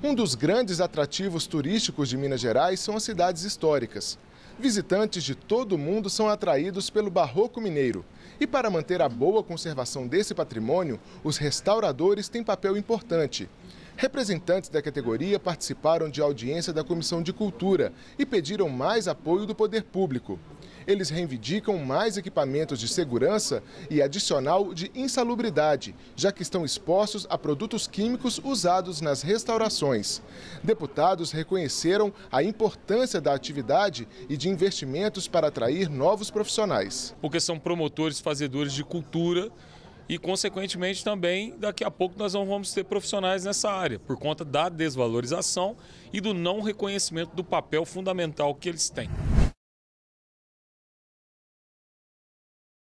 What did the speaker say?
Um dos grandes atrativos turísticos de Minas Gerais são as cidades históricas. Visitantes de todo o mundo são atraídos pelo barroco mineiro. E para manter a boa conservação desse patrimônio, os restauradores têm papel importante. Representantes da categoria participaram de audiência da Comissão de Cultura e pediram mais apoio do poder público. Eles reivindicam mais equipamentos de segurança e adicional de insalubridade, já que estão expostos a produtos químicos usados nas restaurações. Deputados reconheceram a importância da atividade e de investimentos para atrair novos profissionais. Porque são promotores, fazedores de cultura e, consequentemente, também daqui a pouco nós não vamos ter profissionais nessa área, por conta da desvalorização e do não reconhecimento do papel fundamental que eles têm.